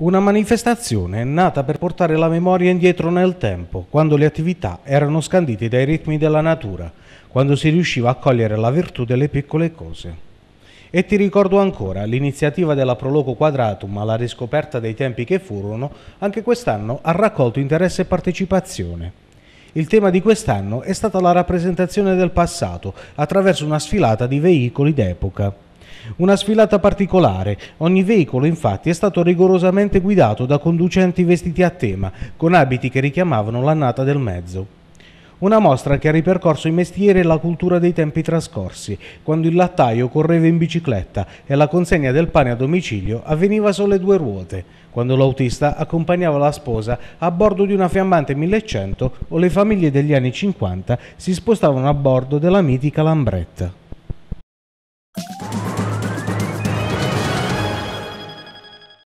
Una manifestazione nata per portare la memoria indietro nel tempo, quando le attività erano scandite dai ritmi della natura, quando si riusciva a cogliere la virtù delle piccole cose. E ti ricordo ancora l'iniziativa della Proloco Quadratum alla riscoperta dei tempi che furono, anche quest'anno ha raccolto interesse e partecipazione. Il tema di quest'anno è stata la rappresentazione del passato attraverso una sfilata di veicoli d'epoca. Una sfilata particolare, ogni veicolo infatti è stato rigorosamente guidato da conducenti vestiti a tema, con abiti che richiamavano l'annata del mezzo. Una mostra che ha ripercorso i mestieri e la cultura dei tempi trascorsi, quando il lattaio correva in bicicletta e la consegna del pane a domicilio avveniva sulle due ruote, quando l'autista accompagnava la sposa a bordo di una fiammante 1100 o le famiglie degli anni 50 si spostavano a bordo della mitica Lambretta.